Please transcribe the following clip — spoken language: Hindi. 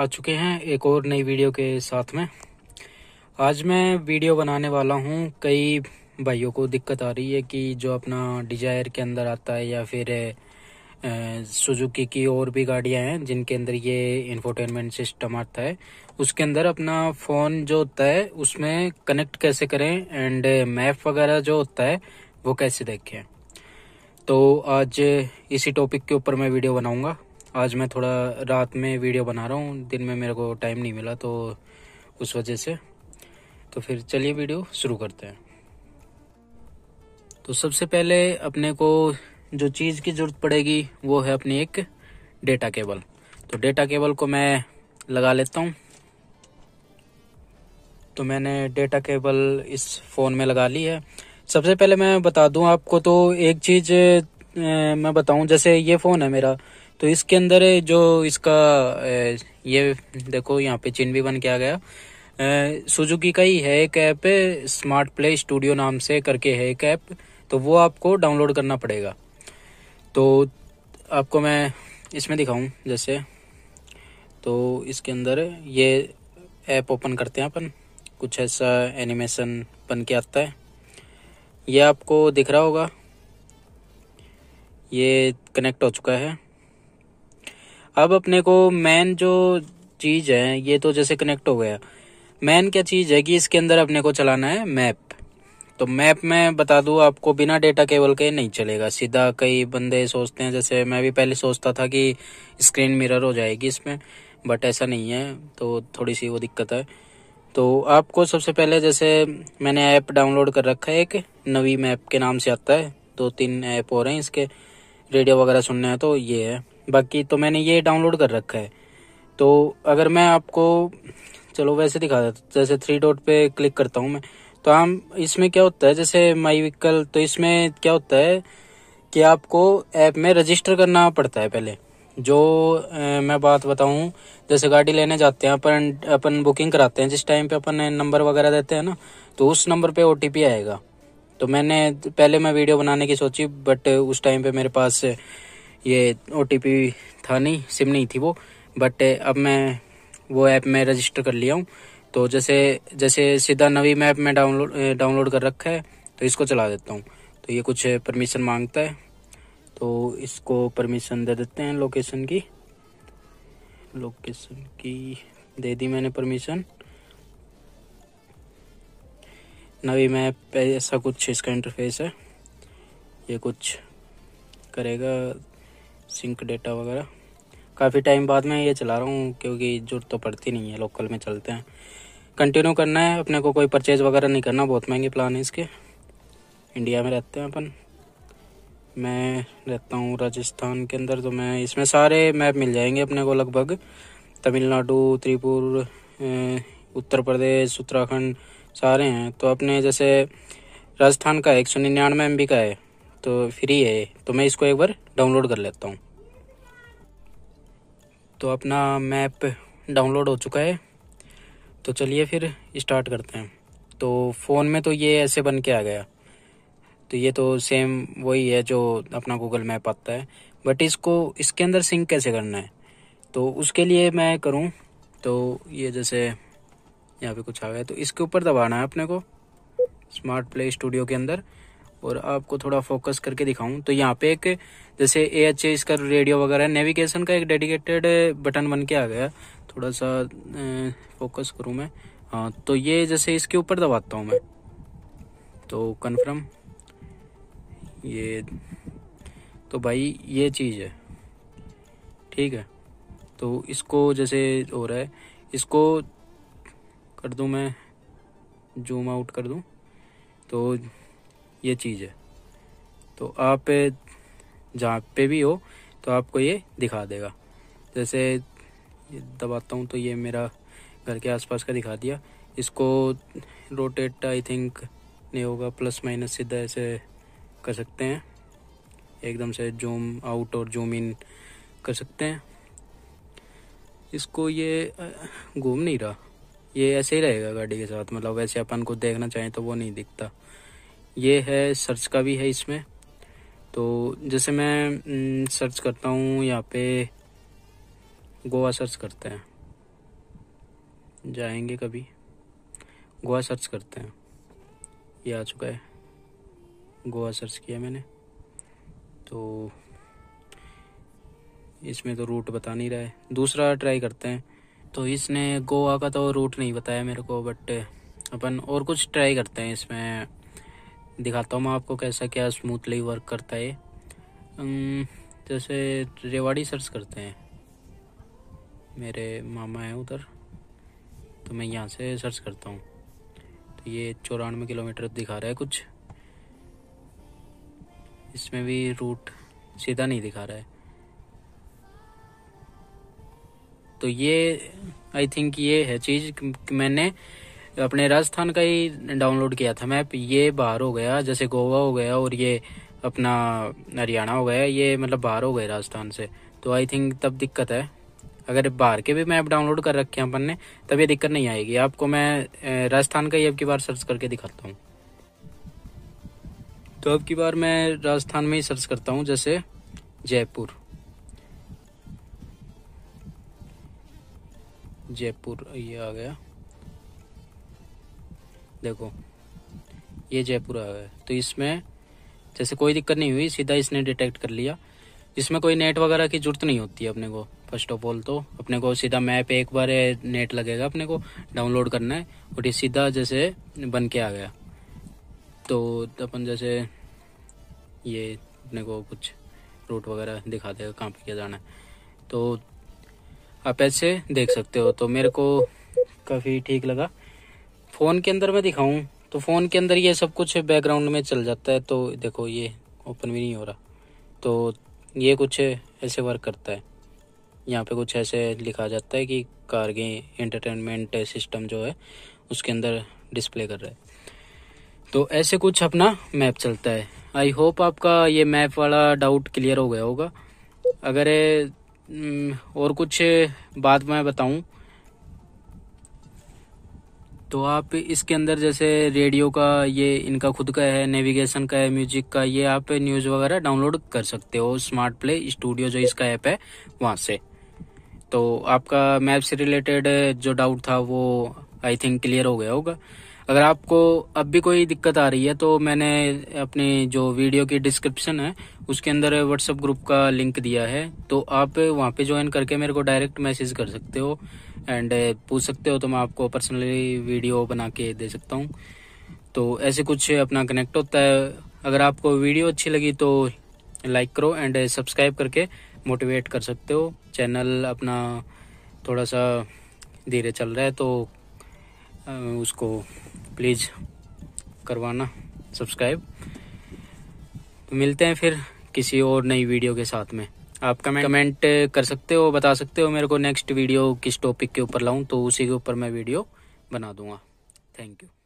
आ चुके हैं एक और नई वीडियो के साथ में आज मैं वीडियो बनाने वाला हूँ कई भाइयों को दिक्कत आ रही है कि जो अपना डिजायर के अंदर आता है या फिर सुजुकी की और भी गाड़ियाँ हैं जिनके अंदर ये इंफोटेनमेंट सिस्टम आता है उसके अंदर अपना फ़ोन जो होता है उसमें कनेक्ट कैसे करें एंड मैप वगैरह जो होता है वो कैसे देखें तो आज इसी टॉपिक के ऊपर मैं वीडियो बनाऊंगा आज मैं थोड़ा रात में वीडियो बना रहा हूँ दिन में मेरे को टाइम नहीं मिला तो उस वजह से तो फिर चलिए वीडियो शुरू करते हैं तो सबसे पहले अपने को जो चीज़ की ज़रूरत पड़ेगी वो है अपनी एक डेटा केबल तो डेटा केबल को मैं लगा लेता हूँ तो मैंने डेटा केबल इस फ़ोन में लगा ली है सबसे पहले मैं बता दूं आपको तो एक चीज़ मैं बताऊं जैसे ये फ़ोन है मेरा तो इसके अंदर जो इसका ये देखो यहाँ पे चिन्ह भी बन के आ गया सुजुकी का ही है एक ऐप स्मार्ट प्ले स्टूडियो नाम से करके है एक ऐप तो वो आपको डाउनलोड करना पड़ेगा तो आपको मैं इसमें दिखाऊं जैसे तो इसके अंदर ये ऐप ओपन करते हैं अपन कुछ ऐसा एनिमेशन बन के आता है ये आपको दिख रहा होगा ये कनेक्ट हो चुका है अब अपने को मेन जो चीज है ये तो जैसे कनेक्ट हो गया मैन क्या चीज है कि इसके अंदर अपने को चलाना है मैप तो मैप में बता दूं आपको बिना डेटा केबल के नहीं चलेगा सीधा कई बंदे सोचते हैं जैसे मैं भी पहले सोचता था कि स्क्रीन मिरर हो जाएगी इसमें बट ऐसा नहीं है तो थोड़ी सी वो दिक्कत है तो आपको सबसे पहले जैसे मैंने ऐप डाउनलोड कर रखा है एक नवी मैप के नाम से आता है दो तीन ऐप हो रहे हैं इसके रेडियो वगैरह सुनने हैं तो ये है बाकी तो मैंने ये डाउनलोड कर रखा है तो अगर मैं आपको चलो वैसे दिखा देता जैसे थ्री डॉट पे क्लिक करता हूँ मैं तो हम इसमें क्या होता है जैसे माई व्हीकल तो इसमें क्या होता है कि आपको ऐप में रजिस्टर करना पड़ता है पहले जो ए, मैं बात बताऊं जैसे गाड़ी लेने जाते हैं अपन अपन बुकिंग कराते हैं जिस टाइम पे अपन नंबर वगैरह देते हैं ना तो उस नंबर पे ओ आएगा तो मैंने पहले मैं वीडियो बनाने की सोची बट उस टाइम पे मेरे पास ये ओ था नहीं सिम नहीं थी वो बट uh, अब मैं वो ऐप में रजिस्टर कर लिया हूँ तो जैसे जैसे सीधा नवी मैप में डाउनलोड डाउनलोड uh, कर रखा है तो इसको चला देता हूँ तो ये कुछ परमिशन मांगता है तो इसको परमिशन दे देते हैं लोकेशन की लोकेशन की दे दी मैंने परमिशन नवी मैप पे ऐसा कुछ इसका इंटरफेस है ये कुछ करेगा सिंक डेटा वगैरह काफ़ी टाइम बाद में ये चला रहा हूँ क्योंकि जरूरत तो पड़ती नहीं है लोकल में चलते हैं कंटिन्यू करना है अपने को कोई परचेज वगैरह नहीं करना बहुत महंगे प्लान है इसके इंडिया में रहते हैं अपन मैं रहता हूँ राजस्थान के अंदर तो मैं इसमें सारे मैप मिल जाएंगे अपने को लगभग तमिलनाडु त्रिपुर उत्तर प्रदेश उत्तराखंड सारे हैं तो अपने जैसे राजस्थान का एक सौ निन्यानवे एम का है तो फ्री है तो मैं इसको एक बार डाउनलोड कर लेता हूँ तो अपना मैप डाउनलोड हो चुका है तो चलिए फिर स्टार्ट करते हैं तो फ़ोन में तो ये ऐसे बन के आ गया तो ये तो सेम वही है जो अपना गूगल मैप आता है बट इसको इसके अंदर सिंक कैसे करना है तो उसके लिए मैं करूँ तो ये जैसे यहाँ पे कुछ आ गया तो इसके ऊपर दबाना है अपने को स्मार्ट प्ले स्टूडियो के अंदर और आपको थोड़ा फोकस करके दिखाऊं तो यहाँ पे एक जैसे ए एच इसका रेडियो वगैरह नेविगेशन का एक डेडिकेटेड बटन बन के आ गया थोड़ा सा फोकस करूँ मैं हाँ तो ये जैसे इसके ऊपर दबाता हूँ मैं तो कन्फर्म ये तो भाई ये चीज़ है ठीक है तो इसको जैसे हो रहा है इसको कर दूं मैं जूम आउट कर दूं तो ये चीज़ है तो आप जहाँ पे भी हो तो आपको ये दिखा देगा जैसे दबाता हूँ तो ये मेरा घर के आसपास का दिखा दिया इसको रोटेट आई थिंक नहीं होगा प्लस माइनस सीधा ऐसे कर सकते हैं एकदम से जूम आउट और जूम इन कर सकते हैं इसको ये घूम नहीं रहा ये ऐसे ही रहेगा गाड़ी के साथ मतलब वैसे अपन को देखना चाहें तो वो नहीं दिखता ये है सर्च का भी है इसमें तो जैसे मैं सर्च करता हूँ यहाँ पे गोवा सर्च करते हैं जाएंगे कभी गोवा सर्च करते हैं ये आ चुका है गोवा सर्च किया मैंने तो इसमें तो रूट बता नहीं रहा है दूसरा ट्राई करते हैं तो इसने गोवा का तो रूट नहीं बताया मेरे को बट अपन और कुछ ट्राई करते हैं इसमें दिखाता हूँ मैं आपको कैसा क्या स्मूथली वर्क करता है जैसे रेवाड़ी सर्च करते हैं मेरे मामा हैं उधर तो मैं यहाँ से सर्च करता हूँ तो ये चौरानवे किलोमीटर दिखा रहा है कुछ इसमें भी रूट सीधा नहीं दिखा रहा है तो ये आई थिंक ये है चीज़ मैंने अपने राजस्थान का ही डाउनलोड किया था मैप ये बाहर हो गया जैसे गोवा हो गया और ये अपना हरियाणा हो गया ये मतलब बाहर हो गए राजस्थान से तो आई थिंक तब दिक्कत है अगर बाहर के भी मैप डाउनलोड कर रखे हैं अपन ने तब ये दिक्कत नहीं आएगी आपको मैं राजस्थान का ही अब की बार सर्च करके दिखाता हूँ तो अब की बार मैं राजस्थान में ही सर्च करता हूँ जैसे जयपुर जयपुर ये आ गया देखो ये जयपुरा है तो इसमें जैसे कोई दिक्कत नहीं हुई सीधा इसने डिटेक्ट कर लिया इसमें कोई नेट वगैरह की जरूरत नहीं होती है अपने को फर्स्ट ऑफ ऑल तो अपने को सीधा मैप एक बार नेट लगेगा अपने को डाउनलोड करना है और ये सीधा जैसे बन के आ गया तो अपन जैसे ये अपने को कुछ रूट वगैरह दिखा देगा कहाँ पे क्या जाना है तो आप ऐसे देख सकते हो तो मेरे को काफ़ी ठीक लगा फ़ोन के अंदर मैं दिखाऊं तो फ़ोन के अंदर ये सब कुछ बैकग्राउंड में चल जाता है तो देखो ये ओपन भी नहीं हो रहा तो ये कुछ ऐसे वर्क करता है यहाँ पे कुछ ऐसे लिखा जाता है कि कारगे एंटरटेनमेंट सिस्टम जो है उसके अंदर डिस्प्ले कर रहा है तो ऐसे कुछ अपना मैप चलता है आई होप आपका ये मैप वाला डाउट क्लियर हो गया होगा अगर हम्म, और कुछ बात मैं बताऊं तो आप इसके अंदर जैसे रेडियो का ये इनका खुद का है नेविगेशन का है म्यूजिक का ये आप न्यूज़ वगैरह डाउनलोड कर सकते हो स्मार्ट प्ले स्टूडियो जो इसका ऐप है वहां से तो आपका मैप से रिलेटेड जो डाउट था वो आई थिंक क्लियर हो गया होगा अगर आपको अब भी कोई दिक्कत आ रही है तो मैंने अपनी जो वीडियो की डिस्क्रिप्शन है उसके अंदर व्हाट्सएप ग्रुप का लिंक दिया है तो आप वहाँ पे ज्वाइन करके मेरे को डायरेक्ट मैसेज कर सकते हो एंड पूछ सकते हो तो मैं आपको पर्सनली वीडियो बना के दे सकता हूँ तो ऐसे कुछ अपना कनेक्ट होता है अगर आपको वीडियो अच्छी लगी तो लाइक करो एंड सब्सक्राइब करके मोटिवेट कर सकते हो चैनल अपना थोड़ा सा धीरे चल रहा है तो उसको प्लीज़ करवाना सब्सक्राइब तो मिलते हैं फिर किसी और नई वीडियो के साथ में आप कमेंट कमेंट कर सकते हो बता सकते हो मेरे को नेक्स्ट वीडियो किस टॉपिक के ऊपर लाऊं तो उसी के ऊपर मैं वीडियो बना दूंगा थैंक यू